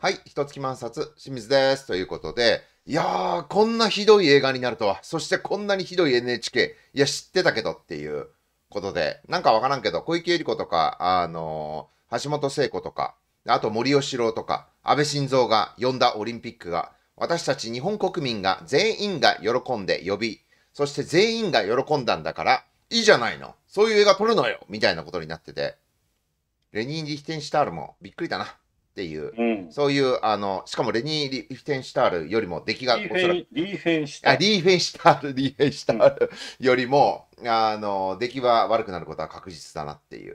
はい、ひつ月満冊、清水です。ということで、いやー、こんなひどい映画になるとは、そしてこんなにひどい NHK、いや、知ってたけどっていうことで、なんかわからんけど、小池百合子とか、あのー、橋本聖子とか、あと森喜朗とか、安倍晋三が呼んだオリンピックが、私たち日本国民が全員が喜んで呼び、そして全員が喜んだんだから、いいじゃないの。そういう映画撮るのよみたいなことになってて、レニー・リヒテンシュタールもびっくりだな。っていう、うん、そういうあのしかもレニー・リフェンシュタールよりも出来がリーフェンシュタールリーフェンシュタールリーフェンシュタールよりもあの出来は悪くなることは確実だなっていう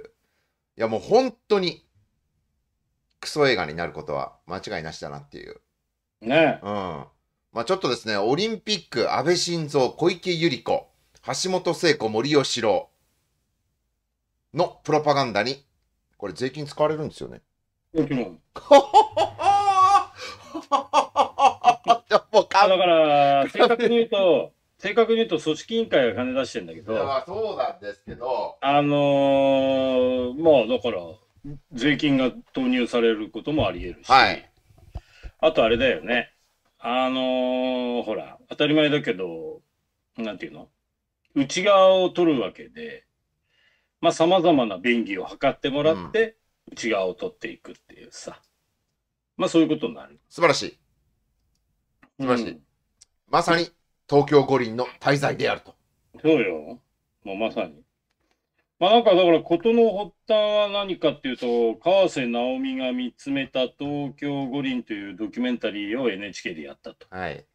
いやもう本当にクソ映画になることは間違いなしだなっていうねうんまあちょっとですねオリンピック安倍晋三小池百合子橋本聖子森喜朗のプロパガンダにこれ税金使われるんですよねもちろん。だから正確に言うと正確に言うと組織委員会が金出してんだけどそうなんですけどあのー、まあだから税金が投入されることもあり得るし、はい、あとあれだよねあのー、ほら当たり前だけどなんていうの内側を取るわけでまあさまざまな便宜を図ってもらって、うん内側を取っていくっていうさ。まあそういうことになる。素晴らしい。素晴らしい。うん、まさに東京五輪の滞在であると。そうよ。もうまさに。まあなんかだから事の発端は何かっていうと、河瀬直美が見つめた東京五輪というドキュメンタリーを NHK でやったと。はい。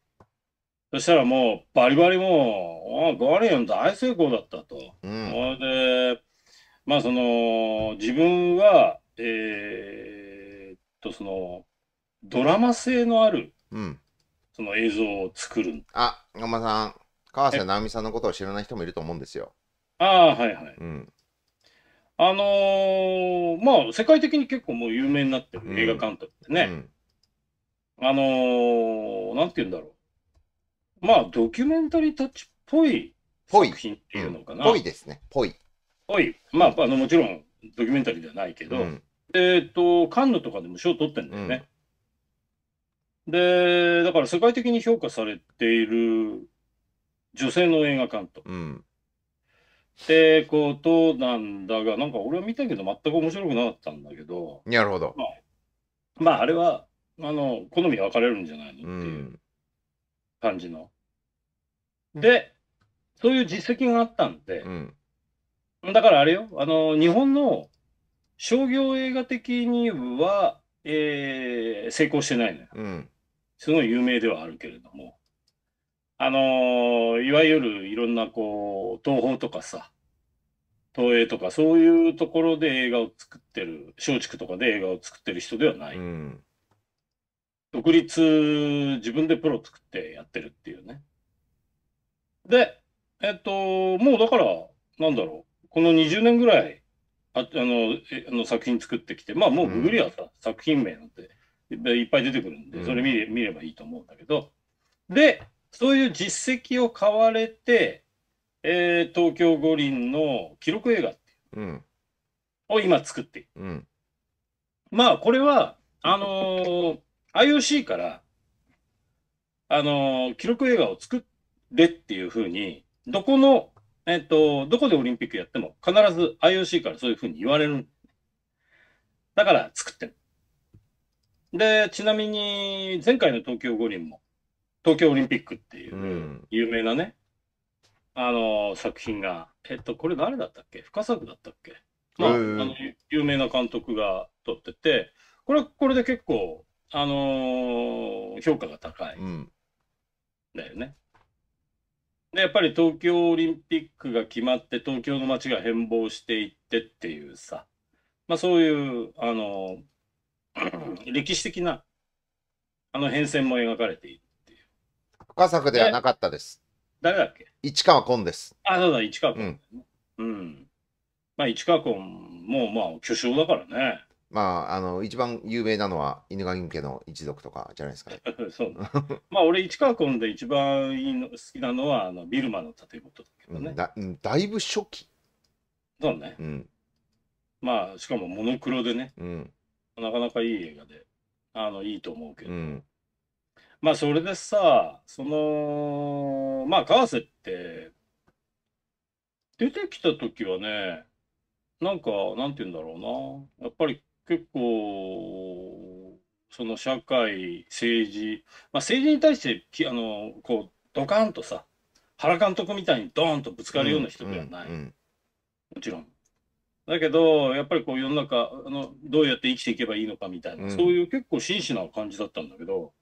そしたらもうバリバリもう、あ五輪大成功だったと。うん、それで、まあその自分は、えー、とそのドラマ性のある、うん、その映像を作る。あ、ガマさん、川瀬直美さんのことを知らない人もいると思うんですよ。ああ、はいはい。うん、あのー、まあ世界的に結構もう有名になってる、うん、映画監督ってね。あのー、なんて言うんだろう。まあドキュメンタリータッチっぽい作品っていうのかな。ぽいですね、ぽい。はい、まあ、あのもちろんドキュメンタリーではないけど、うん、えっ、ー、と、カンヌとかでも賞を取ってんだよね、うん。で、だから世界的に評価されている女性の映画監督。うんってことなんだが、なんか俺は見たけど全く面白くなかったんだけど。なるほど。まあ、まあ、あれは、あの、好み分かれるんじゃないのっていう感じの。うん、で、そういう実績があったんで、うん、だからあれよ、あの、日本の商業映画的には、えー、成功してないのよ。うん。すごい有名ではあるけれども。あのいわゆるいろんなこう、東宝とかさ、東映とかそういうところで映画を作ってる、松竹とかで映画を作ってる人ではない。うん、独立、自分でプロ作ってやってるっていうね。で、えっと、もうだから、なんだろう。この20年ぐらい、ああのえあの作品作ってきて、まあもうググりはさ、うん、作品名なんていっぱい出てくるんで、それ見れ見ればいいと思うんだけど、で、そういう実績を買われて、えー、東京五輪の記録映画っていう、うん、を今作っている。うん、まあこれは、あのー、IOC から、あのー、記録映画を作れっていうふうに、どこのえっと、どこでオリンピックやっても必ず IOC からそういうふうに言われる。だから作ってる。で、ちなみに前回の東京五輪も、東京オリンピックっていう有名なね、うん、あの作品が、えっと、これ誰だったっけ深作だったっけまあ、あの有名な監督が撮ってて、これはこれで結構、あのー、評価が高い。だよね。でやっぱり東京オリンピックが決まって東京の街が変貌していってっていうさ、まあ、そういうあの 歴史的なあの変遷も描かれているっていう深作ではなかったです誰だっけ市川紺ですあそうだ市川紺、ね、うん、うん、まあ市川紺もまあ巨匠だからねまあ、あの、一番有名なのは犬神家の一族とかじゃないですかね。そう。まあ、俺、市川君で一番いいの好きなのは、あの、ビルマの建物だけどね。だだいぶ初期。そうね。うん。まあ、しかもモノクロでね。うん。なかなかいい映画で、あの、いいと思うけど。うん、まあ、それでさ、その、まあ、川瀬って、出てきた時はね、なんか、なんて言うんだろうな。やっぱり結構、その社会、政治、まあ、政治に対してきあのこうドカンとさ、原監督みたいにドーンとぶつかるような人ではない、うんうんうん、もちろん。だけど、やっぱりこう世の中あの、どうやって生きていけばいいのかみたいな、うん、そういう結構真摯な感じだったんだけど、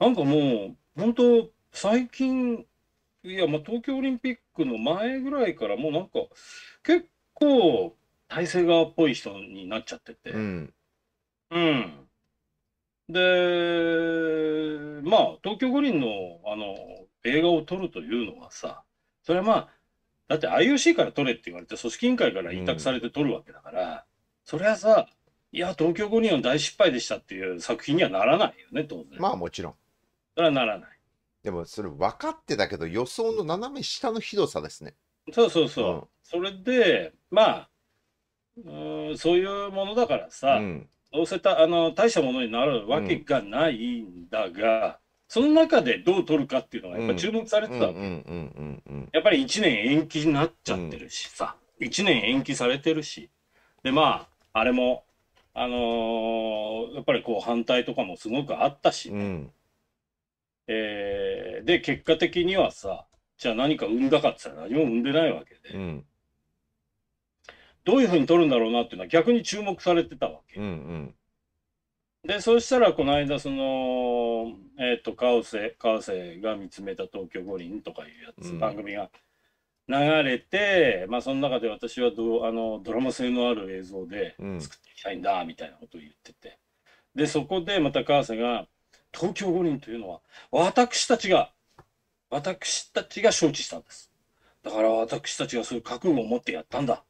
なんかもう、本当、最近、いや、まあ、東京オリンピックの前ぐらいから、もうなんか、結構、体制側っぽい人になっちゃってて、うん、うん、で、まあ、東京五輪のあの映画を撮るというのはさ、それはまあ、だって IOC から撮れって言われて、組織委員会から委託されて撮るわけだから、うん、それはさ、いや、東京五輪は大失敗でしたっていう作品にはならないよね、当然。まあ、もちろん。それはならない。でも、それ分かってたけど、予想の斜め下のひどさですね。そうそうそう。うん、それで、まあ、うんそういうものだからさ、うん、どうせたあの大したものになるわけがないんだが、うん、その中でどう取るかっていうのがやっぱ注目されてたわけ。やっぱり1年延期になっちゃってるしさ、うん、1年延期されてるし、で、まあ、あれも、あのー、やっぱりこう反対とかもすごくあったしね。うん、えー、で、結果的にはさ、じゃあ何か生んだかって言ったら何も生んでないわけで。どういうふうに撮るんだろうなっていうのは逆に注目されてたわけ。うんうんで、そしたら、この間、その、えっ、ー、と、川瀬、川瀬が見つめた東京五輪とかいうやつ、うん番組が流れて、まあ、その中で私はどうあのドラマ性のある映像で作っていきたいんだ、みたいなことを言ってて。で、そこでまた川瀬が、東京五輪というのは、私たちが、私たちが承知したんです。だから私たちがそういう覚悟を持ってやったんだ。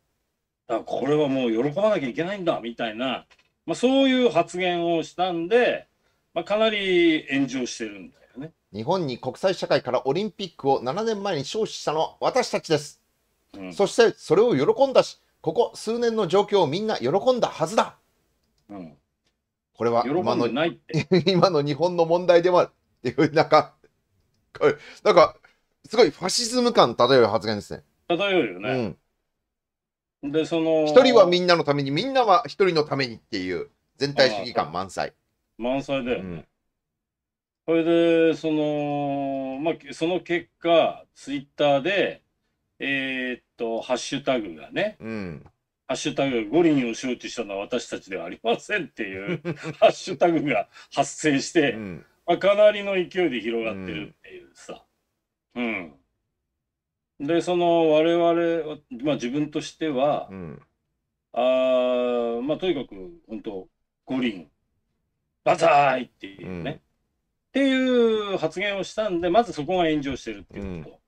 あこれはもう喜ばなきゃいけないんだみたいな、まあ、そういう発言をしたんで、まあ、かなり炎上してるんだよね日本に国際社会からオリンピックを7年前に招致したのは私たちです、うん、そしてそれを喜んだしここ数年の状況をみんな喜んだはずだ、うん、これは今の 今の日本の問題でもあるっていうなんかなんかすごいファシズム感漂う発言ですね漂うよね、うんで、その。一人はみんなのために、みんなは一人のためにっていう、全体主義感満載。満載だよね。うんそれで、その、まあ、その結果、ツイッターで、えー、っと、ハッシュタグがね、うん、ハッシュタグ、五輪を周知したのは私たちではありませんっていう ハッシュタグが発生して、うん、まあ、かなりの勢いで広がってるっていうさ、うん、うんで、その我々、まあ自分としては、うん、あまあとにかく本当、五輪、バザーイっていうね、うん、っていう発言をしたんで、まずそこが炎上してるっていうこと。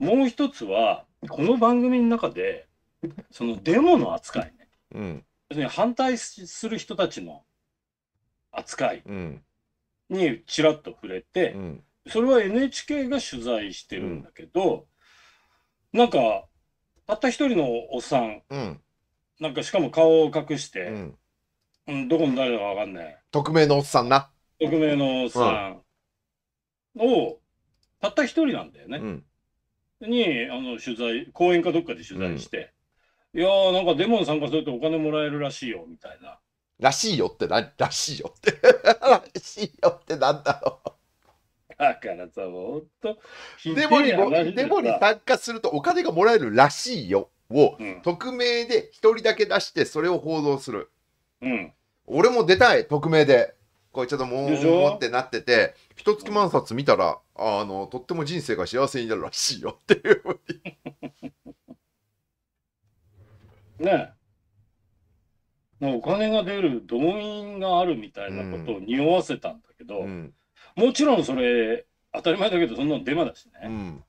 うん、もう一つは、この番組の中で、そのデモの扱いね、うん、要するに反対する人たちの扱いにちらっと触れて、それは NHK が取材してるんだけど、なんか、たった一人のおっさん、うん。なんかしかも顔を隠しうて、ん。うん、どこに誰だかわかんない。匿名のおっさんな。匿名のおっさんを、たった一人なんだよね。うん。にあの取材講演かどっかで取材して、いやーなんかデモに参加するとお金もらえるらしいよみたいならしいよってな、らしいよって。らしいよってなんだろう。だからさ、もっと、デモにデモに参加するとお金がもらえるらしいよを、うん、匿名で一人だけ出して、それを報道する。うん。俺も出たい、匿名で。これちょっともうってなってて、ひと月万冊見たら、あの、とっても人生が幸せになるらしいよっていう。ねえ。お金が出る動員があるみたいなことを匂わせたんだけど、うんうんもちろんそれ、当たり前だけど、そんなのデマだしね。うん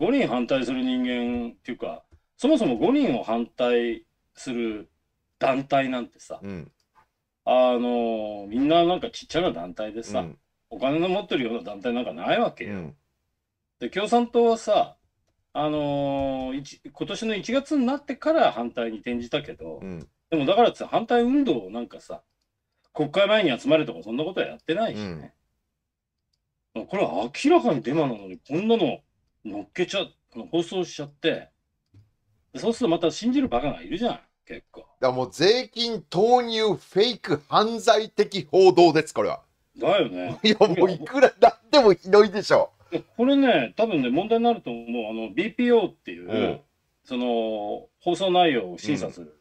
5人反対する人間っていうかそもそも5人を反対する団体なんてさ、うん、あのみんななんかちっちゃな団体でさ、うん、お金の持ってるような団体なんかないわけよ。うん、で共産党はさあのー、今年の1月になってから反対に転じたけど、でもだからって反対運動をなんかさ国会前に集まるとかそんなことはやってないしね。これは明らかにデマなのに、こんなの乗っけちゃ、放送しちゃって、そうするとまた信じるバカがいるじゃん、結構。だもう税金投入フェイク犯罪的報道です、これは。だよね。いや、もういくらなんでもひどいでしょ。これね、多分ね、問題になると思う。あの、BPO っていう、うん、その、放送内容を審査する。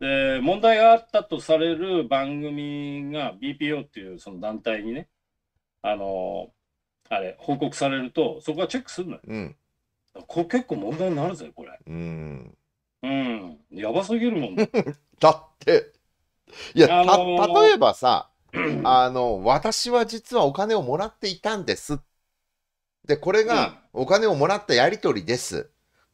うん、で、問題があったとされる番組が BPO っていうその団体にね、あのあれ報告されるとそこはチェックするのよ、うん、これ結構問題になるぜこれうんうんやばすぎるもん、ね、だっていや、あのー、例えばさ あの私は実はお金をもらっていたんですでこれがお金をもらったやり取りです、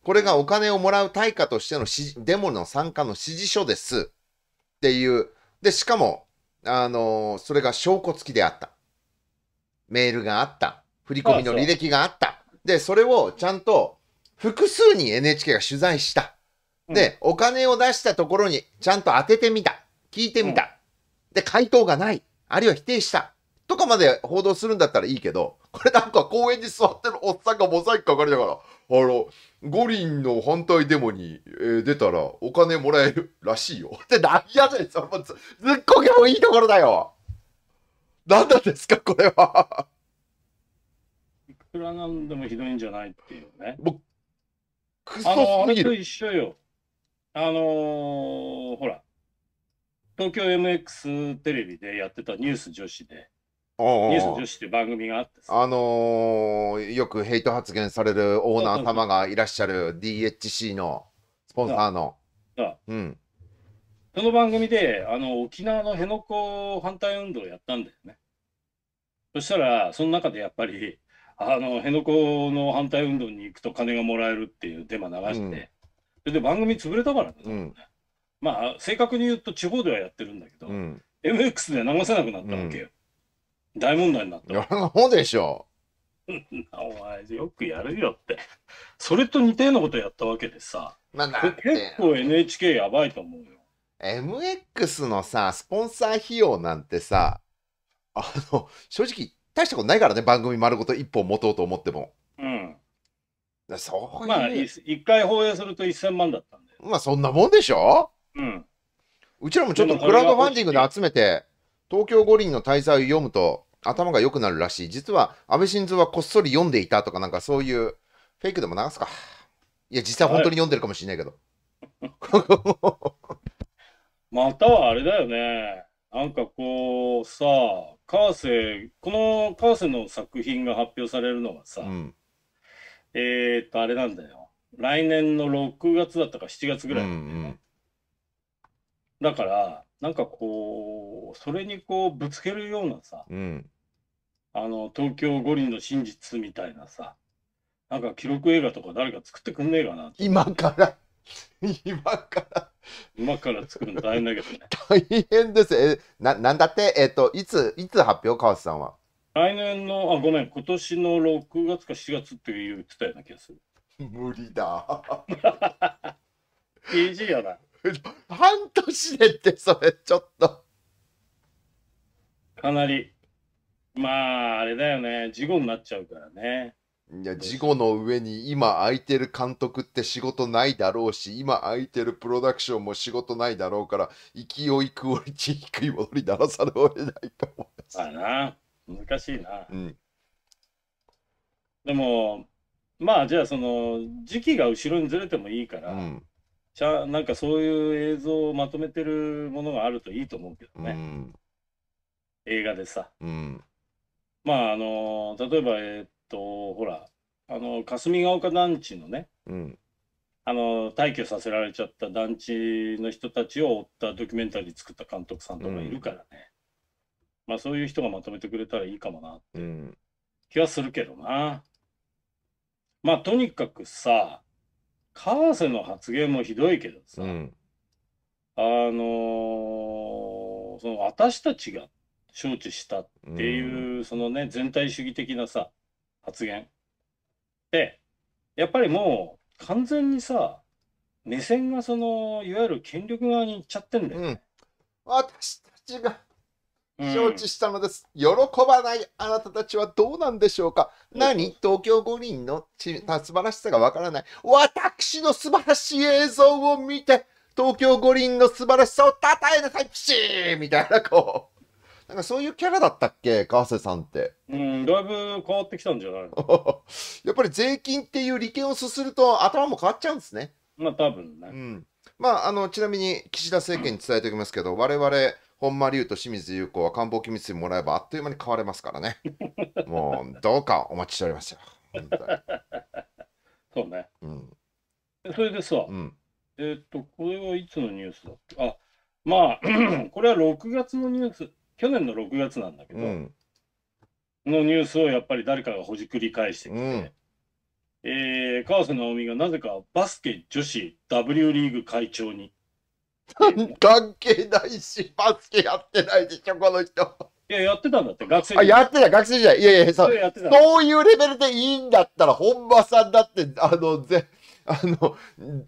これがお金をもらう対価としてのデモの参加の指示書ですっていうでしかもあのそれが証拠付きであったメールがあった。振り込みの履歴があった。で、それをちゃんと複数に NHK が取材した。で、お金を出したところにちゃんと当ててみた。聞いてみた。で、回答がない。あるいは否定した。とかまで報道するんだったらいいけど、これなんか公園に座ってるおっさんがモザイクかかりながら、あの、五輪の反対デモに、えー、出たらお金もらえるらしいよ。って何やねん、それもずっこけもいいところだよ。何なんですか、これは。いくらなんでもひどいんじゃないっていうね。もう、クソすぎる。あれと一緒よ。あのー、ほら、東京 MX テレビでやってたニュース女子で。ニュース女子って番組があってあのー、よくヘイト発言されるオーナー様がいらっしゃる DHC のスポンサーの。うん。その番組で、あの、沖縄の辺野古反対運動をやったんだよね。そしたら、その中でやっぱり、あの、辺野古の反対運動に行くと金がもらえるっていうデマ流して、うん、それで番組潰れたからね、うん、まあ、正確に言うと地方ではやってるんだけど、うん、MX で流せなくなったわけよ。うん、大問題になった。やらでしょ。お前よくやるよって。それと似たようなことやったわけでさ、まあ、結構 NHK やばいと思うよ。MX のさ、スポンサー費用なんてさ、あの、正直、大したことないからね、番組丸ごと一本持とうと思っても。うん。そういう。まあ、一回放映すると1000万だったんで。まあ、そんなもんでしょうん。うちらもちょっとクラウドファンディングで集めて、東京五輪の滞在を読むと頭が良くなるらしい。実は、安倍晋三はこっそり読んでいたとか、なんかそういう、フェイクでも流すか。いや、実際本当に読んでるかもしれないけど。はい またはあれだよね。なんかこうさ、河瀬、この河瀬の作品が発表されるのがさ、うんえー、っと、あれなんだよ。来年の6月だったか7月ぐらいだよね。うんうんだから、なんかこう、それにこう、ぶつけるようなさ、うん、あの、東京五輪の真実みたいなさ、なんか記録映画とか誰か作ってくんねえかな今から、今から。今から作るの大変だけどね。大変です。え、な、なんだって、えっ、と、いつ、いつ発表、川瀬さんは。来年の、あ、ごめん、今年の六月か7月って言ってたような気がする。無理だ。いいよな。半年でって、それ、ちょっと。かなり。まあ、あれだよね。事故になっちゃうからね。いや、事後の上に今空いてる監督って仕事ないだろうし、今空いてるプロダクションも仕事ないだろうから、勢いクオリティ低いものにならざるを得ないと思います。あな、難しいな。うん、でも、まあじゃあその時期が後ろにずれてもいいから、うん、ゃなんかそういう映像をまとめてるものがあるといいと思うけどね。うん、映画でさ。うん、まああの、例えば、えと、と、ほら、あの、霞ヶ丘団地のね、うん、あの、退去させられちゃった団地の人たちを追ったドキュメンタリー作った監督さんとかいるからね、うん、まあそういう人がまとめてくれたらいいかもなって気はするけどな。まあとにかくさ、河瀬の発言もひどいけどさ、うん、あのー、その私たちが招致したっていう、うん、そのね全体主義的なさ発言。で、やっぱりもう完全にさ、目線がその、いわゆる権力側に行っちゃってんだよ、ねうん、私たちが承知したのです、うん、喜ばないあなたたちはどうなんでしょうか、うん、何東京五輪の素晴らしさがわからない。私の素晴らしい映像を見て、東京五輪の素晴らしさを称えなさい、プシーみたいな、こう。なんかそういうキャラだったっけ川瀬さんって。うん、だいぶ変わってきたんじゃない やっぱり税金っていう利権をすすると頭も変わっちゃうんですね。まあ多分ね。うん。まあ、あの、ちなみに岸田政権に伝えておきますけど、我々、本間龍と清水優子は官房機密にもらえばあっという間に変われますからね。もう、どうかお待ちしておりますよ。にそうね。うん。それでさ、うん、えっと、これはいつのニュースだっけあ、まあ これは6月のニュース去年の6月なんだけど、うん、のニュースをやっぱり誰かがほじくり返してきて、うん、えー、川瀬直美がなぜかバスケ女子 W リーグ会長に。関係ないし、バスケやってないでしょ、この人。いや、やってたんだって、学生時代。あ、やってた、学生時代。いやいや、そうそういうレベルでいいんだったら、本場さんだって、あの、ぜあの、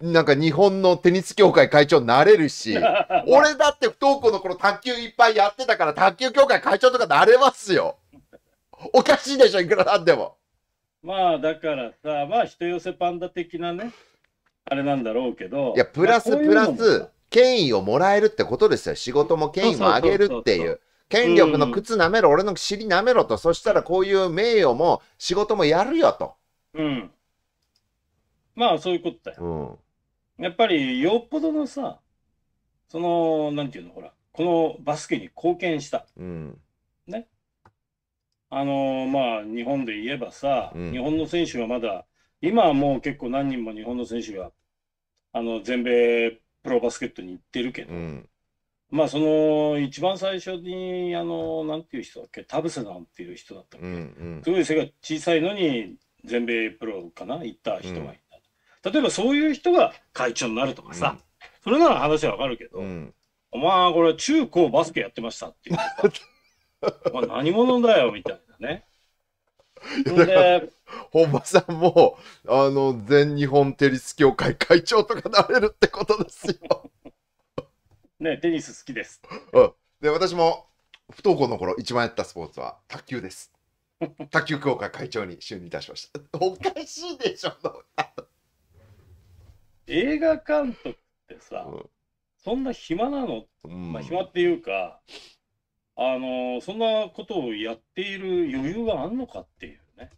なんか日本のテニス協会会長になれるし、俺だって不登校の頃卓球いっぱいやってたから卓球協会会長とかなれますよ。おかしいでしょ、いくらなんでも。まあだからさ、まあ人寄せパンダ的なね、あれなんだろうけど。いや、プラスプラス、権威をもらえるってことですよ。仕事も権威も上げるっていう。権力の靴舐めろ、うん、俺の尻舐めろと、そしたらこういう名誉も仕事もやるよと。うん。まあ、そういうことだよ。うん。やっぱり、よっぽどのさ、その、なんていうの、ほら、このバスケに貢献した。ね。あのまあ、日本で言えばさ、日本の選手はまだ、今はもう結構何人も日本の選手が、あの、全米プロバスケットに行ってるけど、まあ、その、一番最初に、あの、なんていう人だっけ、田臥なんていう人だったのうすごい背が小さいのに、全米プロかな行った人がいて、例えばそういう人が会長になるとかさ、それなら話はわかるけど、お前これ中高バスケやってましたっていうまあ 何者だよみたいなね。で本間さんもあの全日本テニス協会会長とかなれるってことですよ。ねテニス好きです。うん、で私も不登校の頃一番やったスポーツは卓球です。卓球協会会長に就任いたしました。おかしいでしょ。映画監督ってさ、うん、そんな暇なの、うん、まあ、暇っていうか、あのそんなことをやっている余裕があんのかっていうね。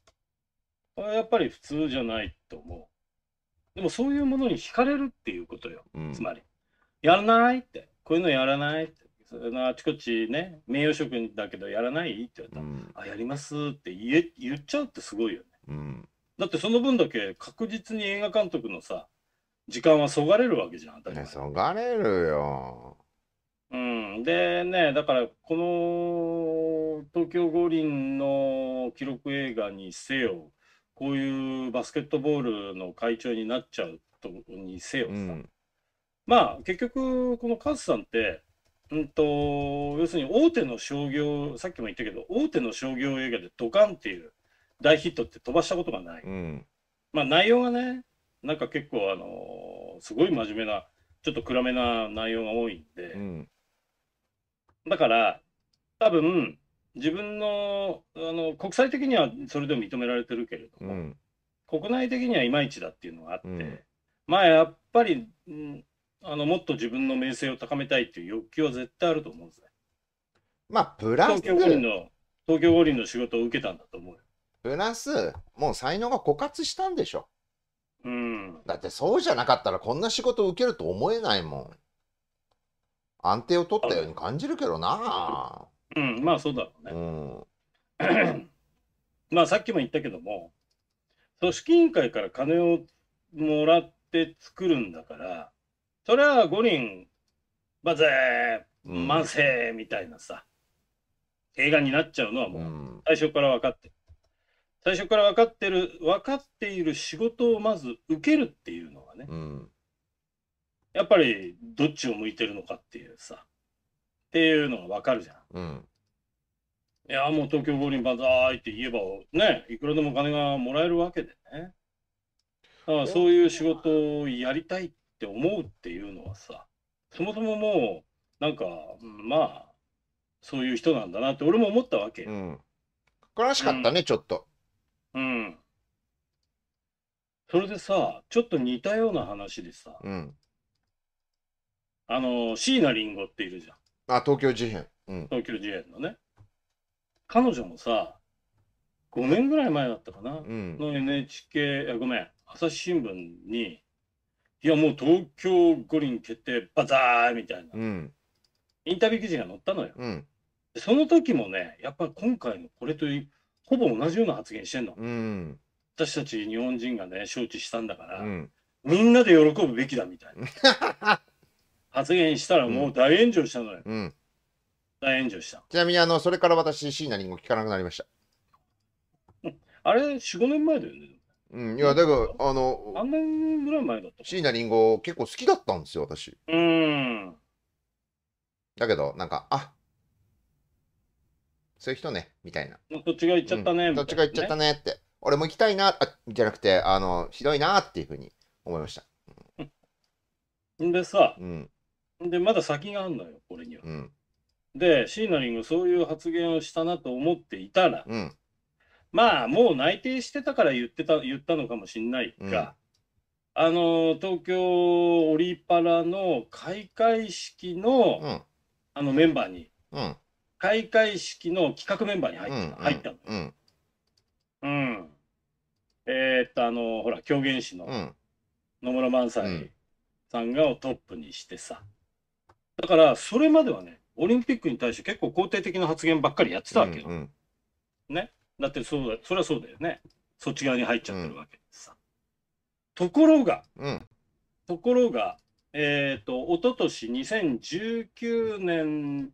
やっぱり普通じゃないと思う。でもそういうものに惹かれるっていうことよ。つまり、やらないって、こういうのやらないって。そのあちこちね、名誉職だけどやらないって言われたら、うん、あ、やりますって言え言っちゃうってすごいよね、うん。だってその分だけ確実に映画監督のさ、時間はそがれるわけじゃん、当たり前。ね、そがれるよ。うん、でね、だからこの東京五輪の記録映画にせよ、こういうバスケットボールの会長になっちゃうとにせよさ、うん、まあ結局、このカズさんって、うんと、要するに大手の商業、さっきも言ったけど、大手の商業映画でドカンっていう大ヒットって飛ばしたことがない。うん、まあ内容がね、なんか結構あのすごい真面目なちょっと暗めな内容が多いんで、うん、だから多分自分のあの国際的にはそれでも認められてるけれども、うん、国内的にはいまいちだっていうのがあって、うん、まあやっぱり、うん、あのもっと自分の名声を高めたいっていう欲求は絶対あると思うんですね。まあプラス東京五輪の東京五輪の仕事を受けたんだと思うプラスもう才能が枯渇したんでしょ。うん、だってそうじゃなかったらこんな仕事受けると思えないもん安定を取ったように感じるけどなうんまあそうだろうね、うん、まあさっきも言ったけども組織委員会から金をもらって作るんだからそれは5人バゼー万世みたいなさ、うん、映画になっちゃうのはもう最初から分かってる、最初から分かってる分かっている仕事をまず受けるっていうのはね、うん、やっぱりどっちを向いてるのかっていうさっていうのが分かるじゃん。うん、いやもう東京五輪万歳って言えばねいくらでも金がもらえるわけでねだからそういう仕事をやりたいって思うっていうのはさそもそももうなんかまあそういう人なんだなって俺も思ったわけ。うん、悲しかったね、ちょっと。うん。それでさ、ちょっと似たような話でさ、うん。あの、椎名林檎っているじゃん。あ、東京事変。うん。東京事変のね。彼女もさ、5年ぐらい前だったかな、うん、の NHK、ごめん、朝日新聞に、いやもう東京五輪決定、バザーみたいな、うん、インタビュー記事が載ったのよ。うん、その時もね、やっぱ今回のこれという、ほぼ同じような発言してんの。うん、私たち日本人がね、承知したんだから、うん、みんなで喜ぶべきだみたいな。発言したらもう大炎上したのよ。うん。大炎上した。ちなみに、あの、それから私、椎名林檎聞かなくなりました。あれ、4、5年前だよね。うん、いや、だから、あ3の、年ぐらい前だった。椎名林檎結構好きだったんですよ、私。うーん。だけど、なんか、あそういう人ね、みたいな。どっちが行っちゃったね、うん、どっちが行っちゃったねって。俺も行きたいな、あじゃなくて、あの、ひどいなっていうふうに思いました。うん、でさ、うん、で、まだ先があるのよ、俺には。うん、で、シーナリング、そういう発言をしたなと思っていたら、うん、まあ、もう内定してたから言ってた、言ったのかもしんないが、あの、東京オリパラの開会式の、あのメンバーに、うん開会式の企画メンバーに入った,、入ったのうん、うん、えー、っとあのほら狂言師の野村萬斎さんがをトップにしてさだからそれまではねオリンピックに対して結構肯定的な発言ばっかりやってたわけよ、うんうん、ねだってそうだそれはそうだよねそっち側に入っちゃってるわけでさ、ところが、うん、ところがえっ、ー、と、おととし2019年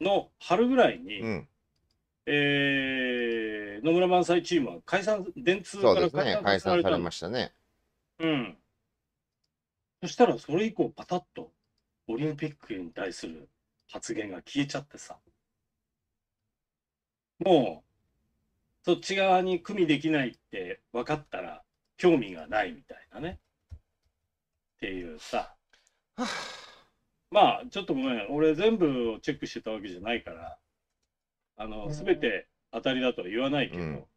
の春ぐらいに、うん、えー、野村萬斎チームは解散、電通から解散,、ね、解散されましたね。うん。そしたら、それ以降、パタッとオリンピックに対する発言が消えちゃってさ。もう、そっち側に組みできないって分かったら、興味がないみたいなね。っていうさ。まあ、ちょっとごめん、俺全部をチェックしてたわけじゃないから、あの、すべて当たりだとは言わないけど、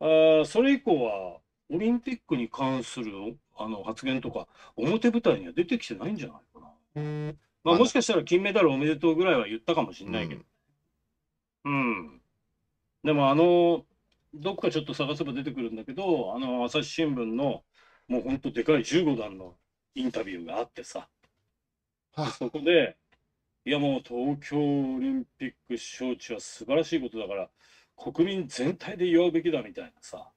うん、あそれ以降は、オリンピックに関するあの発言とか、表舞台には出てきてないんじゃないかな。うん、まあ、もしかしたら金メダルおめでとうぐらいは言ったかもしれないけど、うん、うん。でも、あの、どっかちょっと探せば出てくるんだけど、あの、朝日新聞の、もうほんとでかい15段のインタビューがあってさ、そこで、いやもう東京オリンピック招致は素晴らしいことだから、国民全体で祝うべきだみたいなさ、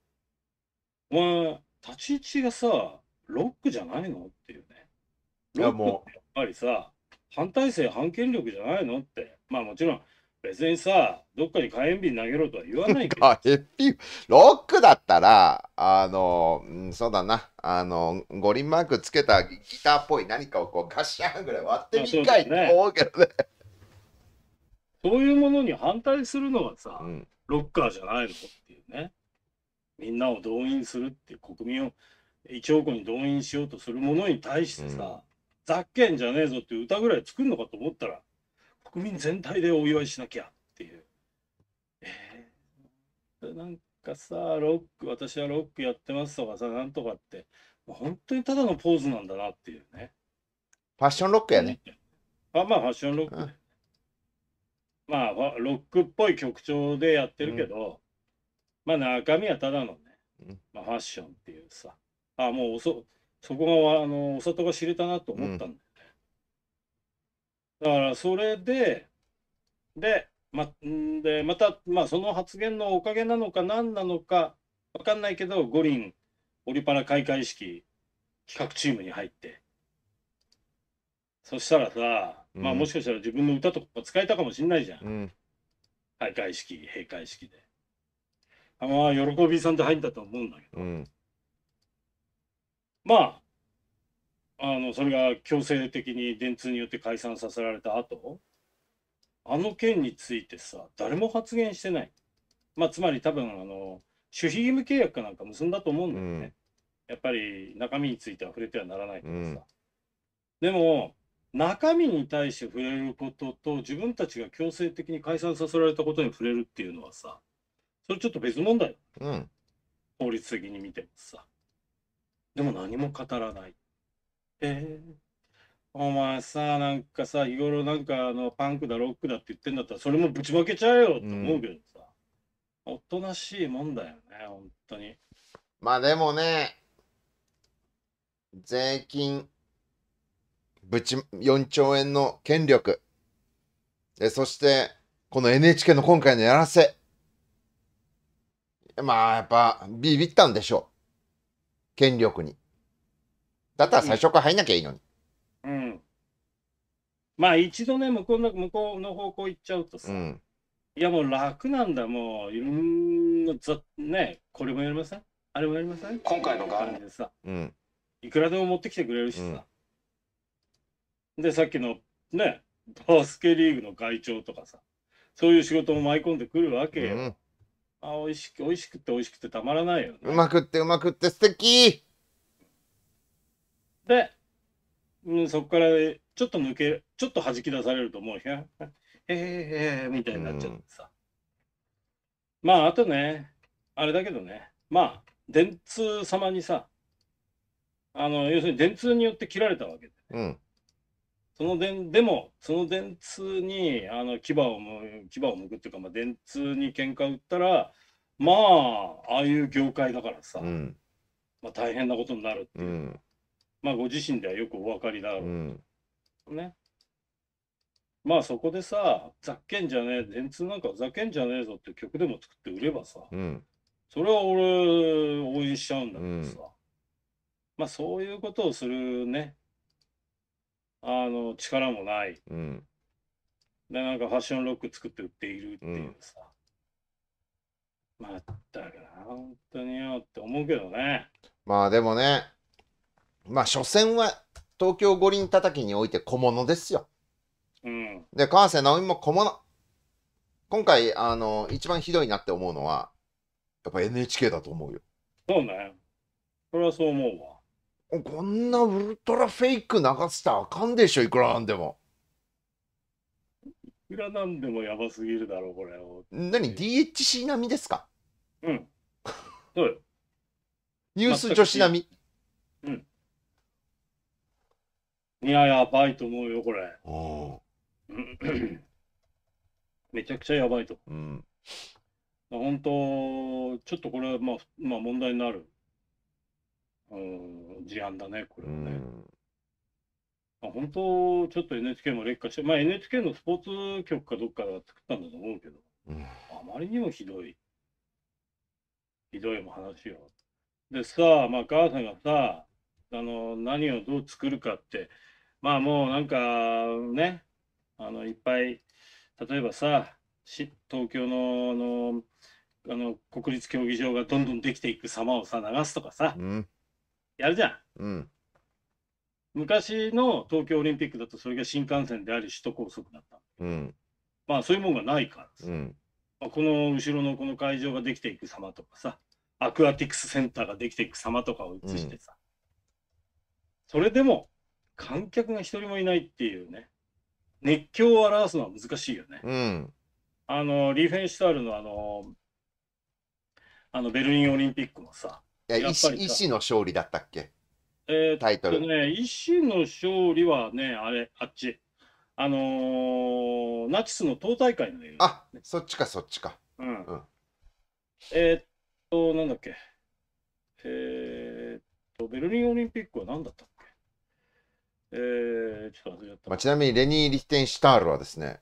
お前、立ち位置がさ、ロックじゃないのっていうね。ロックってやっぱりさ、反体制、反権力じゃないのって、まあもちろん別にさ、どっかに火炎瓶投げろとは言わないけど。あ、ヘッロックだったら、あの、うん、そうだな、あの、五輪マークつけたギターっぽい何かをこうガシャンぐらい割ってみたいと思うけどね。そう、ね、いうものに反対するのはさ、うん、ロッカーじゃないのっていうね。みんなを動員するって国民を1億に動員しようとするものに対してさ、ざっけんじゃねえぞっていう歌ぐらい作るのかと思ったら、国民全体でお祝いしなきゃっていう。えー、なんかさ、ロック、私はロックやってますとかさ、なんとかって、本当にただのポーズなんだなっていうね。ファッションロックやね。あまあ、ファッションロック、まあ、ロックっぽい曲調でやってるけど、うん、まあ、中身はただのね、まあ、ファッションっていうさ。あ、もうおそ、そこが、あの、お里が知れたなと思ったんだよ。だからそれで、で、ま、でまた、まあ、その発言のおかげなのか何なのか分かんないけど、五輪オリパラ開会式企画チームに入って、そしたらさ、まあもしかしたら自分の歌とか使えたかもしれないじゃん。うん、開会式、閉会式で。あまあ、喜びさんで入ったと思うんだけど。うん、まあ、あのそれが強制的に電通によって解散させられた後あの件についてさ誰も発言してない、まあ、つまり多分あの守秘義務契約かなんか結んだと思うんだよね、うん、やっぱり中身については触れてはならないとかさ、うん、でも中身に対して触れることと自分たちが強制的に解散させられたことに触れるっていうのはさそれちょっと別問題、うん、法律的に見てもさでも何も語らないえお前さ、なんかさ、日頃なんかあのパンクだ、ロックだって言ってんだったら、それもぶちまけちゃえよって思うけどさ、おとなしいもんだよね、本当に。まあでもね、税金、ぶち、4兆円の権力。え、そして、この NHK の今回のやらせ。まあやっぱ、ビビったんでしょう。権力に。だったら最初から入んなきゃいいのに。うん。うん、まあ一度ね向こうの、向こうの方向行っちゃうとさ、うん、いやもう楽なんだ、もう、いろんな、ね、これもやりませんあれもやりません今回の感じでさ、うん、いくらでも持ってきてくれるしさ。で、さっきのね、バスケリーグの会長とかさ、そういう仕事も舞い込んでくるわけよ。うん、あ美味しく、美味しくて美味しくてたまらないよ、ね、うまくってうまくって素敵で、うん、そこからちょっと抜け、ちょっと弾き出されると思う へえへええみたいになっちゃってさ。うん、まあ、あとね、あれだけどね、まあ、電通様にさ、あの、要するに電通によって切られたわけで、ね、うん。その電、でも、その電通に、あの、牙をむ、牙をむくっていうか、まあ、電通に喧嘩売ったら、まあ、ああいう業界だからさ、うん、まあ、大変なことになるっていう。うんまあご自身ではよくお分かりだろう、うん、ね。まあそこでさ、ざっけんじゃねえ、電通なんかざっけんじゃねえぞって曲でも作って売ればさ、うん、それは俺応援しちゃうんだけどさ、まあそういうことをするね、あの力もない。うん、で、なんかファッションロック作って売っているっていうさ。まったくな、本当によって思うけどね。まあでもね、まあ、所詮は東京五輪叩きにおいて小物ですよ。うん、で、川瀬直美も小物。今回、あの、一番ひどいなって思うのは、やっぱ NHK だと思うよ。そうね。それはそう思うわ。こんなウルトラフェイク流せたらあかんでしょ、いくらなんでも。いくらなんでもやばすぎるだろう、これ。何 ?DHC 並みですかうん。そうよ。ニュース女子並み。うん。いや、やばいと思うよ、これ。めちゃくちゃやばいと。うん。本当、ちょっとこれは、まあ、まあ、問題になる、うん、事案だね、これはね。まあ、本当、ちょっと NHK も劣化して、まあ、NHK のスポーツ局かどっかが作ったんだと思うけど、うん、あまりにもひどい。ひどいも話よ。でさ、まあ、母さんがさ、あの、何をどう作るかって、まあもうなんかね、あのいっぱい、例えばさ、し東京のあのあの国立競技場がどんどんできていく様をさ、流すとかさ、うん、やるじゃん。うん昔の東京オリンピックだとそれが新幹線であり首都高速だった、うん、まあそういうもんがないからさ、うんまあ、この後ろのこの会場ができていく様とかさアクアティクスセンターができていく様とかを映してさ、うん、それでも観客が一人もいないっていうね、熱狂を表すのは難しいよね。うん、あの、リーフェンシュタールのあの、あのベルリンオリンピックのさ、いやの勝利だったっけえー、タイトル。ね、医師の勝利はね、あれ、あっち。あのー、ナチスの党大会の映ね、あそっちかそっちか。うん。うん、えー、っと、なんだっけ。えー、っと、ベルリンオリンピックは何だったっえちょっとまあ、ちなみにレニー・リヒテンシュタールはですね、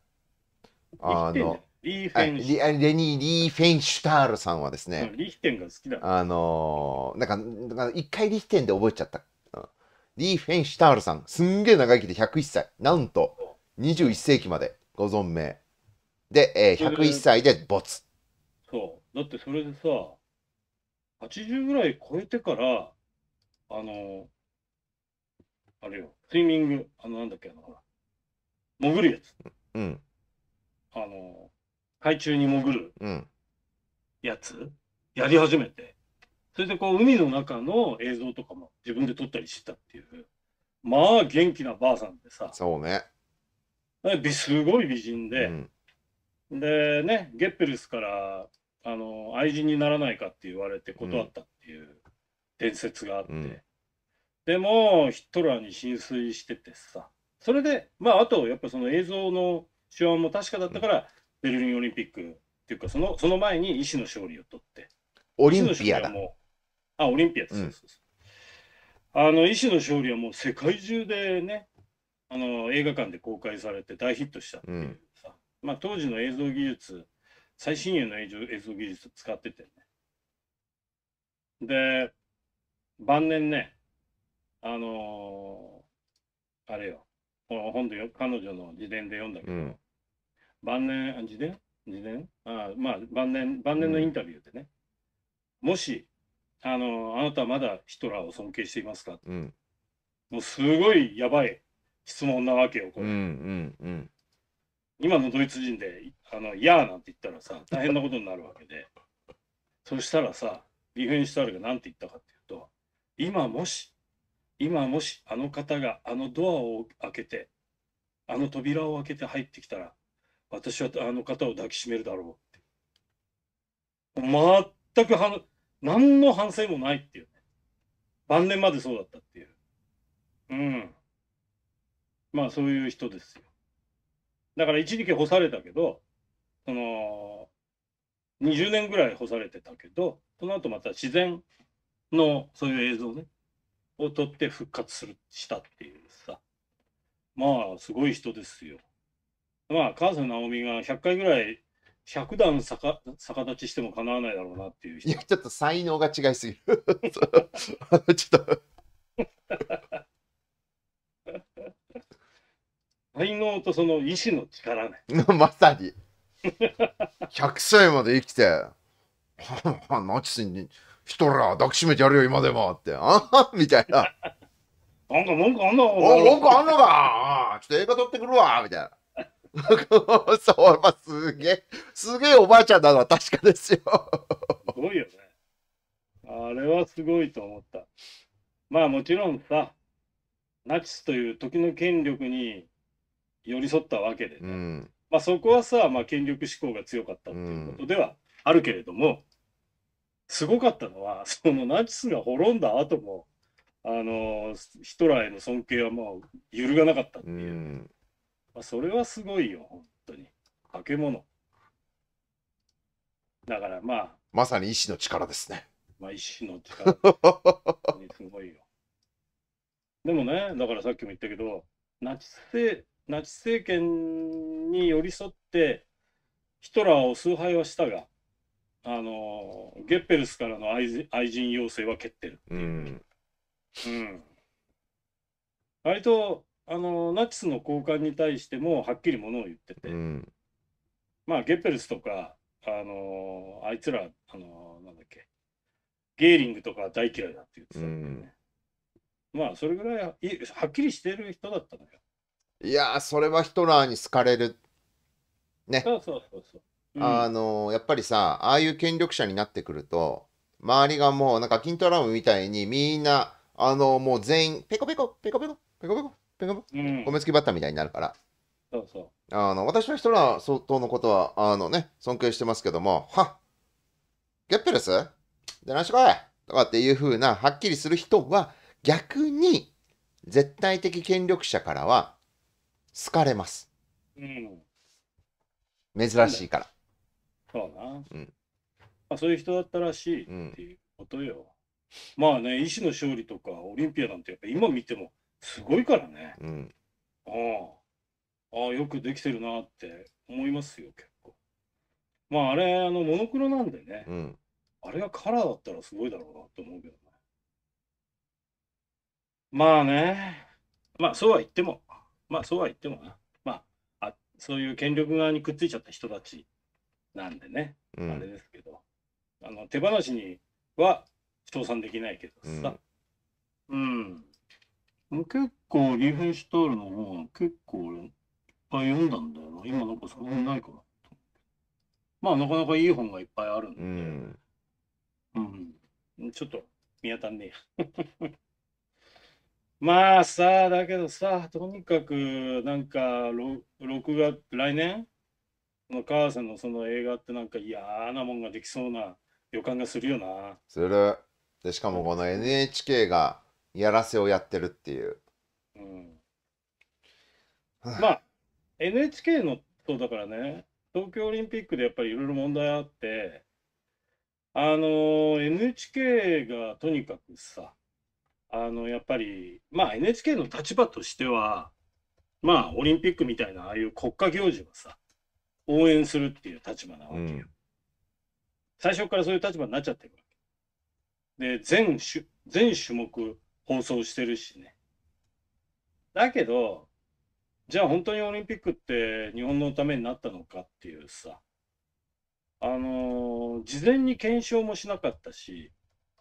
あの、リーフェンリレニー・リーフェンシュタールさんはですね、リヒテンが好きだ。あのー、なんか、なんか一回リヒテンで覚えちゃった。リーフェンシュタールさん、すんげえ長生きで101歳。なんと、21世紀までご存命。で、えー、101歳で没。そう。だってそれでさ、80ぐらい超えてから、あのー、あれよ、スイミング、あの、なんだっけ、あの、ほら、潜るやつ。うん。あの、海中に潜るうん。やつ、やり始めて、それでこう、海の中の映像とかも自分で撮ったりしてたっていう、まあ、元気なばあさんでさ、そうね。びすごい美人で、でね、ゲッペルスから、あの、愛人にならないかって言われて断ったっていう伝説があって、でもヒトラーに浸水しててさそれでまああとやっぱその映像の手腕も確かだったからベルリンオリンピックっていうかそのその前に医師の勝利を取ってオリンピアだあオリンピアです、うん、そうそうそうあの医師の勝利はもう世界中でねあの映画館で公開されて大ヒットしたっていうさ、うん、まあ、当時の映像技術最新鋭の映像技術使っててねで晩年ねあのー、あれよ、この本でよ彼女の自伝で読んだけど、うん、晩年、あ自伝自伝あまあ、晩年、晩年のインタビューでね、うん、もし、あのー、あなたはまだヒトラーを尊敬していますか、うん、もうすごいやばい質問なわけよ、これ。うんうんうん、今のドイツ人で、あの、いやーなんて言ったらさ、大変なことになるわけで。そしたらさ、ビフェンシュタールが何て言ったかっていうと、今もし今もしあの方があのドアを開けて、あの扉を開けて入ってきたら、私はあの方を抱きしめるだろうって。全くは何の反省もないっていう、ね。晩年までそうだったっていう。うん。まあそういう人ですよ。だから一時期干されたけど、その、20年ぐらい干されてたけど、その後また自然のそういう映像ね、を取って復活するしたっていうさまあすごい人ですよ。まあ川瀬直美が100回ぐらい100段逆逆立ちしてもかなわないだろうなっていういやちょっと才能が違いすぎる ちょっと才能とその意志の力ね まさに100歳まで生きてナチスに人ら抱きしめてやるよ、今でもって、あみたいな。なんか文句あんのか文句あんのかちょっと映画撮ってくるわみたいな。そう、まあ、すげえ、すげえおばあちゃんなのは確かですよ。すごいよね。あれはすごいと思った。まあもちろんさ、ナチスという時の権力に寄り添ったわけでね、うん、まあそこはさ、まあ、権力志向が強かったっていうことではあるけれども、すごかったのは、そのナチスが滅んだ後も、あのヒトラーへの尊敬はもう揺るがなかったっていう、うん、まあ、それはすごいよ、本当に。化け物。だからまあ。まさに意志の力ですね。まあ、意志の力。すごいよ。でもね、だからさっきも言ったけど、ナチス政ナチス政権に寄り添って、ヒトラーを崇拝はしたが、あのゲッペルスからの愛愛人要請は蹴ってるっていう、うん、うん、割とあのナチスの高官に対してもはっきりものを言ってて、うん、まあゲッペルスとかあのあいつらあのなんだっけゲーリングとか大嫌いだって言ってたんだよね、うん、まあそれぐらいはっきりしてる人だったのよいやそれはヒトラーに好かれるねそうそうそうそうあのやっぱりさああいう権力者になってくると周りがもうなんか筋トラムみたいにみんなあのもう全員ペコペコペコペコペコペコペコペコ、うん、米付きバッターみたいになるから。そうそう。あの、私の人ら相当のことは、あのね、尊敬してますけども、はっ、ゲッペルス出なしてこいとかっていうふうな、はっきりする人は、逆に、絶対的権力者からは、好かれます。うん。珍しいから。そうな。うん。まあ、そういう人だったらしいっていうことよ。うん、まあね、医師の勝利とかオリンピアなんてやっぱ今見てもすごいからね。うん。ああ、ああよくできてるなって思いますよ、結構。まああれ、あの、モノクロなんでね。うん。あれがカラーだったらすごいだろうなと思うけどね。まあね。まあそうは言っても、まあそうは言ってもな。まあ、あそういう権力側にくっついちゃった人たちなんでね、うん、あれですけどあの手放しには倒賛できないけどさ、うん、うん、結構リーフェンシュタールの本結構いっぱい読んだんだよな今なんかその本ないかなまあなかなかいい本がいっぱいあるんで、うん、うん、ちょっと見当たんねえ まあさあだけどさとにかくなんか 6, 6月来年の母さんのその映画ってなんか嫌なもんができそうな予感がするよな。する。で、しかもこの NHK がやらせをやってるっていう。うん。まあ、NHK のとだからね、東京オリンピックでやっぱりいろいろ問題あって、あの、NHK がとにかくさ、あの、やっぱり、まあ NHK の立場としては、まあオリンピックみたいなああいう国家行事はさ、応援するっていう立場なわけよ。うん、最初からそういう立場になっちゃってるわけ。で、全種、全種目放送してるしね。だけど、じゃあ本当にオリンピックって日本のためになったのかっていうさ、あのー、事前に検証もしなかったし、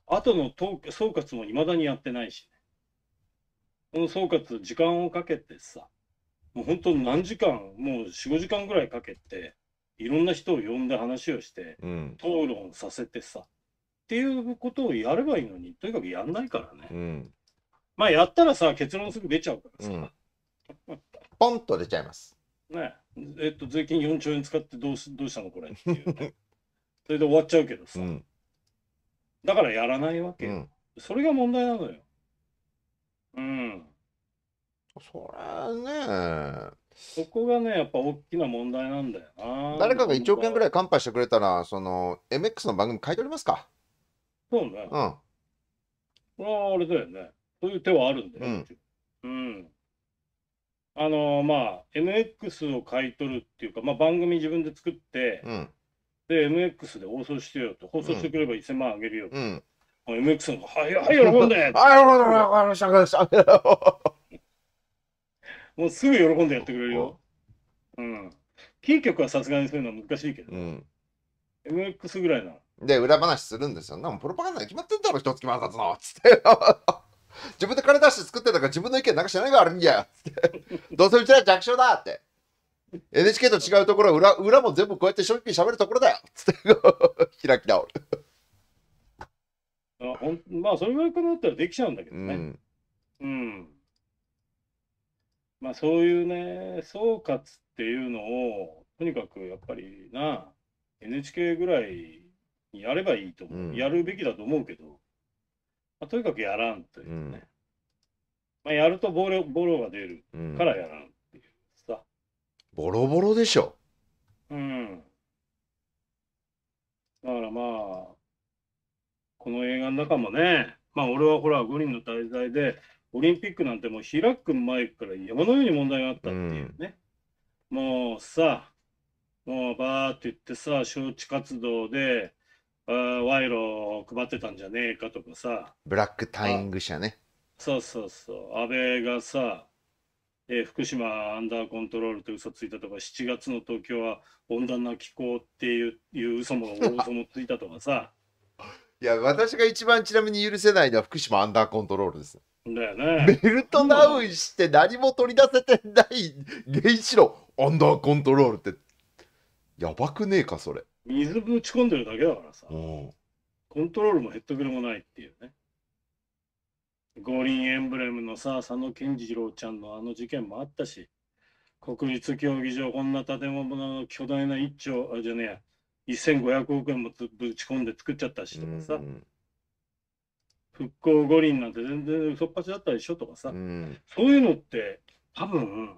後の総括もいまだにやってないしね。この総括、時間をかけてさ、もう本当何時間もう45時間ぐらいかけていろんな人を呼んで話をして、うん、討論させてさっていうことをやればいいのにとにかくやんないからね、うん、まあやったらさ結論すぐ出ちゃうからさ、うん、ポンと出ちゃいますねえっと税金4兆円使ってどうしどうしたのこれっていう、ね、それで終わっちゃうけどさ、だからやらないわけ、それが問題なのようんそれねそこがねやっぱ大きな問題なんだよな誰かが1億円ぐらい乾杯してくれたらその MX の番組買い取りますかそうねうんこれはあれだよねそういう手はあるんだよ、うん、あのまあ MX を買い取るっていうか、まあ、番組自分で作って、うん、で MX で放送してよと放送してくれば1000万あげるよと、うん、MX のはいはい喜んで はい喜んでしましたもうすぐ喜んでやってくれるよ。うん。キー局はさすがにそういうのは難しいけど、うん、MX ぐらいな。で、裏話するんですよ。なんプロパガンダに決まってんだろ、一月さ冊の。つって。自分で金出して作ってんから自分の意見なんかしないがあるんや。つって。どうせうちら弱小だって。NHK と違うところ裏、裏も全部こうやって正直喋るところだよ。つって。開き直る。あほんまあ、それぐらいかなったらできちゃうんだけどね。うん、うんまあそういうね、総括っていうのを、とにかくやっぱりな、NHK ぐらいやればいいと思う、うんやるべきだと思うけど、まあ、とにかくやらんというね、うんまあ、やるとボロボロが出るからやらんっていうさ、ボロボロでしょ。うん。だからまあ、この映画の中もね、まあ俺はほら、五人の滞在で、オリンピックなんてもう開く前から山のように問題があったっていうね、うん、もうさ、もうバーって言ってさ、招致活動であ賄賂を配ってたんじゃねえかとかさ、ブラックタイング社ね。そうそうそう、安倍がさ、えー、福島アンダーコントロールと嘘ついたとか、7月の東京は温暖な気候っていういう嘘も大嘘もついたとかさ。いや、私が一番ちなみに許せないのは福島アンダーコントロールです。だよね。ベルトダウンして何も取り出せてない原子炉、アンダーコントロールって、やばくねえか、それ。水ぶち込んでるだけだからさ、コントロールもヘッドグルもないっていうね。五輪エンブレムのさ、佐野健次郎ちゃんのあの事件もあったし、国立競技場、こんな建物の巨大な1兆、あじゃねえや、1500億円もぶち込んで作っちゃったしとかさ。うん復興五輪なんて全然嘘っぱちだったでしょとかさ、うん、そういうのって多分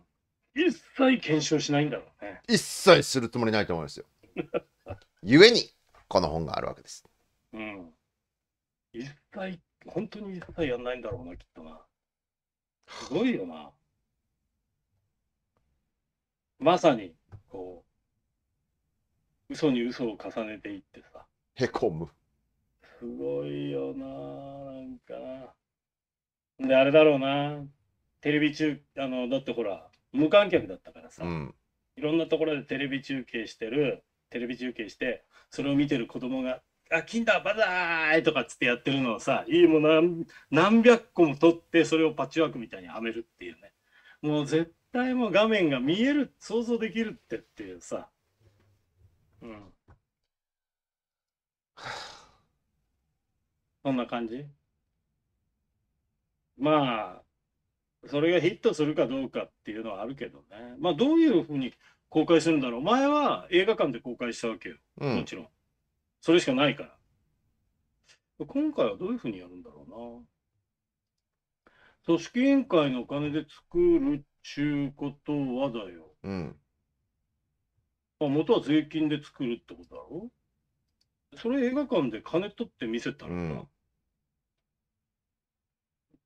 一切検証しないんだろうね一切するつもりないと思いますよゆえ にこの本があるわけですうん一切本当に一切やんないんだろうなきっとなすごいよなまさにこう嘘に嘘を重ねていってさへこむすごいよな、なんかな。で、あれだろうな、テレビ中、あの、だってほら、無観客だったからさ、うん、いろんなところでテレビ中継してる、テレビ中継して、それを見てる子供が、あ、金だ、バザーイとかっつってやってるのをさ、いいも何何百個も撮って、それをパッチワークみたいにはめるっていうね。もう絶対もう画面が見える、想像できるってっていうさ。うん。そんな感じまあ、それがヒットするかどうかっていうのはあるけどね。まあ、どういうふうに公開するんだろう。前は映画館で公開したわけよ。もちろん。それしかないから。今回はどういうふうにやるんだろうな。組織委員会のお金で作るっちゅうことはだよ。うん。まあ、元は税金で作るってことだろそれ映画館で金取って見せたらさ、うん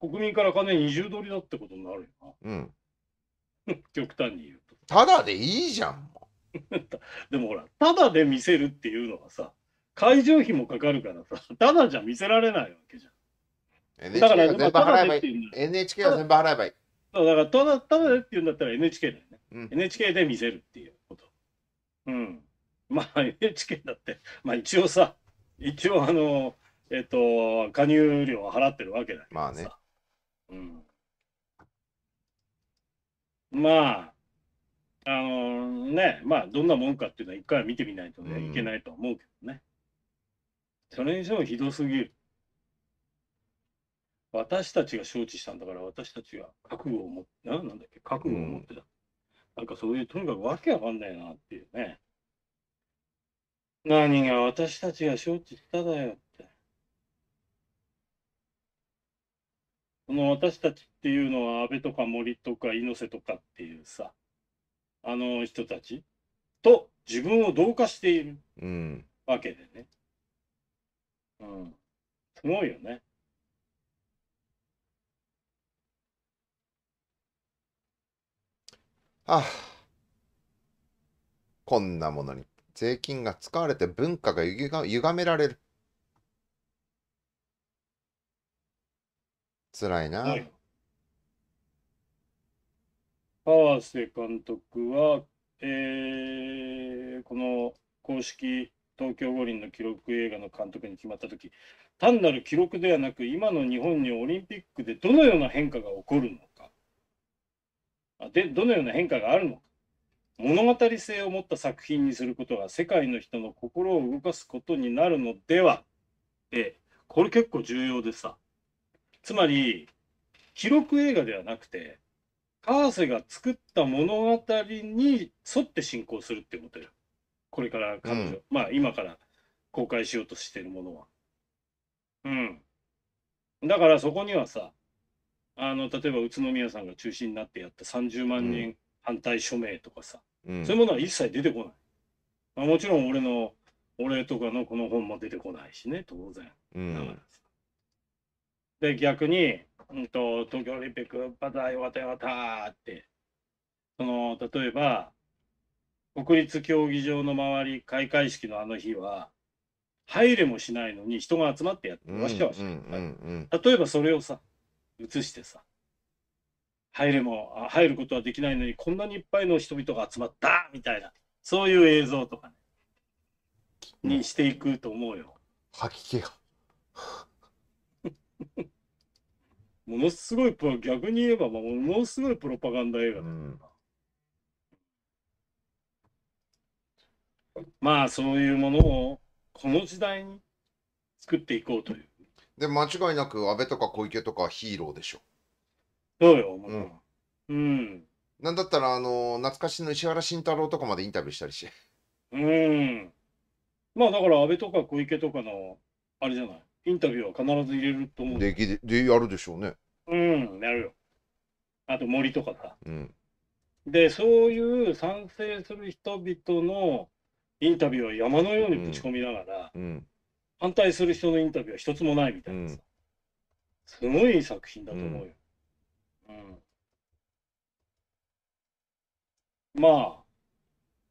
国民から金20ドりだってことになるよな。うん。極端に言うと。ただでいいじゃん。でもほら、ただで見せるっていうのはさ、会場費もかかるからさ、ただじゃ見せられないわけじゃん。NHK は全部払えばいい。NHK は全部払えばいい。だからただ、ただでっていうんだったら NHK だよね、うん、NHK で見せるっていうこと。うん。まあ NHK だって、まあ一応さ、一応あの、えっと、加入料は払ってるわけだけどさ。まあね。うん。まあ、あのー、ね、まあどんなもんかっていうのは一回見てみないとね、いけないと思うけどね。それにしてもひどすぎる。私たちが承知したんだから私たちが覚悟を持って、なんだっけ、覚悟を持ってた。うん、なんかそういう、とにかくわけわかんないなっていうね。何が私たちが承知しただよって。この私たちっていうのは安倍とか森とか猪瀬とかっていうさ、あの人たちと自分を同化しているわけでね。うん。すごいよね。ああこんなものに。税金が使われて文化が歪められる。辛いな。はい、川瀬監督は、えー、この公式東京五輪の記録映画の監督に決まった時単なる記録ではなく今の日本にオリンピックでどのような変化が起こるのかでどのような変化があるのか物語性を持った作品にすることが世界の人の心を動かすことになるのではでこれ結構重要でさつまり記録映画ではなくて河瀬が作った物語に沿って進行するってことよこれから彼女、うん、まあ今から公開しようとしてるものはうんだからそこにはさあの例えば宇都宮さんが中心になってやった30万人反対署名とかさ、うん、そういうものは一切出てこない。まあ、もちろん俺の俺とかのこの本も出てこないしね、当然。うん、で、逆に、うんと、東京オリンピック、バターよかったよったって、その、例えば、国立競技場の周り、開会式のあの日は、入れもしないのに人が集まってやってましたわ、うんうんうんうん、例えばそれをさ、映してさ、入れも入ることはできないのにこんなにいっぱいの人々が集まったみたいなそういう映像とか、ね、にしていくと思うよ。吐き気が ものすごいプロ逆に言えばものすごいプロパガンダ映画だ、うん、まあそういうものをこの時代に作っていこうという。で間違いなく安倍とか小池とかヒーローでしょ。そうよ、ん。うん。なんだったら、あの、懐かしの石原慎太郎とかまでインタビューしたりしうん。まあだから安倍とか小池とかの、あれじゃない、インタビューは必ず入れると思う。できで、でやるでしょうね。うん、やるよ。あと森とかさ。うん。で、そういう賛成する人々のインタビューを山のようにぶち込みながら、うん反対する人のインタビューは一つもないみたいなさ、うん、すごい作品だと思うよ。うん。まあ、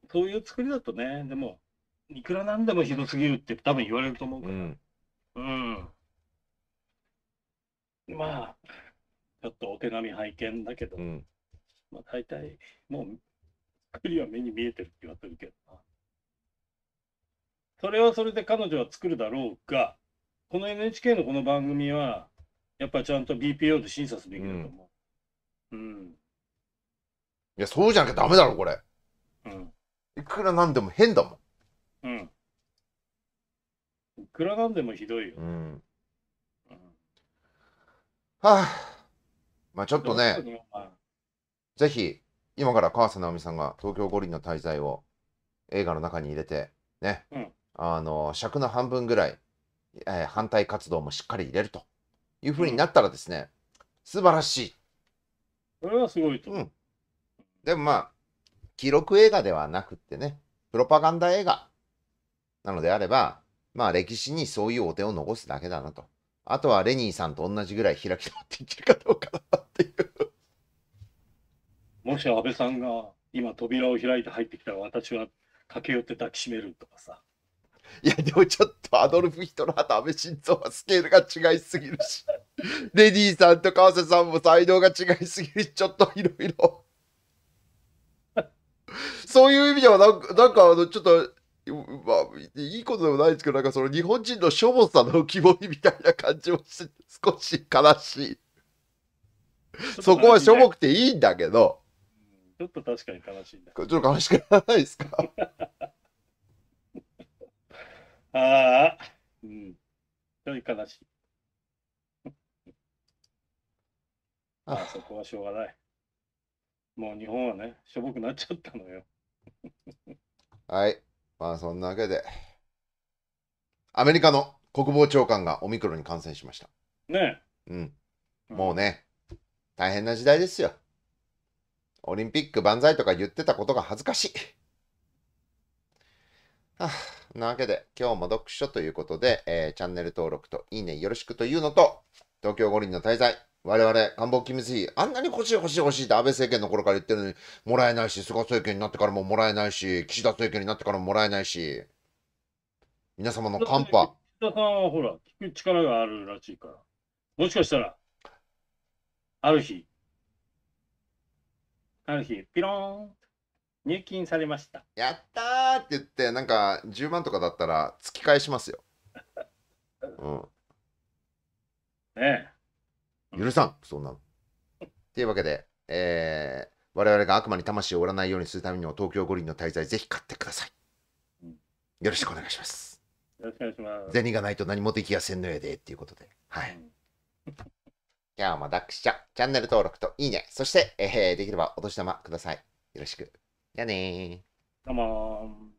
そういう作りだとね、でも、いくらなんでもひどすぎるって多分言われると思うから。ん。うん。まあ、ちょっとお手紙拝見だけど、うん。まあ大体、もう、作りは目に見えてるって言われてるけどな。それはそれで彼女は作るだろうが、この NHK のこの番組は、やっぱちゃんと BPO で審査すべきだと思う。うん。いや、そうじゃなきゃダメだろ、これ。うん。いくらなんでも変だもん。うん。いくらなんでもひどいよ。うん。はあ。まあちょっとね、ぜひ、今から川瀬直美さんが東京五輪の滞在を映画の中に入れて、ね、うん、あの、尺の半分ぐらい、えー、反対活動もしっかり入れるというふうになったらですね、うん、素晴らしいそれはすごいとう。うん。でもまあ、記録映画ではなくってね、プロパガンダ映画なのであれば、まあ歴史にそういうお手を残すだけだなと。あとはレニーさんと同じぐらい開き直っていけるかどうかなっていう。もし安倍さんが今扉を開いて入ってきたら私は駆け寄って抱きしめるとかさ。いや、でもちょっとアドルフ・ヒトラーと安倍晋三はスケールが違いすぎるし、レディーさんと川瀬さんも才能が違いすぎるし、ちょっといろいろ。そういう意味ではなんか、なんかあの、ちょっと、まあ、いいことでもないですけど、なんかその日本人のしょぼさの浮き彫りみたいな感じもして、少し悲しい。そこはしょぼくていいんだけど。ちょっと確かに悲しいんだ。ちょっと悲しくないですかああ、うん。非常に悲しい。ああそこはしょうがない。もう日本はね、しょぼくなっちゃったのよ。はい。まあそんなわけで、アメリカの国防長官がオミクロンに感染しました。ねえ。うん。もうね、うん、大変な時代ですよ。オリンピック万歳とか言ってたことが恥ずかしい。はあ、なわけで、今日も読書ということで、えー、チャンネル登録といいねよろしくというのと、東京五輪の滞在、我々、官房機密費、あんなに欲しい欲しい欲しいって安倍政権の頃から言ってるのに、もらえないし、菅政権になってからももらえないし、岸田政権になってからももらえないし、皆様のカンパ。岸田さんはほら、聞く力があるらしいから、もしかしたら、ある日、ある日、ピローン。入金されましたやったーって言ってなんか10万とかだったら突き返しますよ、うん、ねえ許さんそんなのっていうわけでえー、我々が悪魔に魂を折らないようにするためにも東京五輪の滞在ぜひ買ってください、よろしくお願いしますよろしくお願いします銭がないと何もできやせんのやでっていうことではい、今日もダクしちゃ、チャンネル登録といいね、そして、えー、できればお年玉ください。よろしく。耶呢，那么。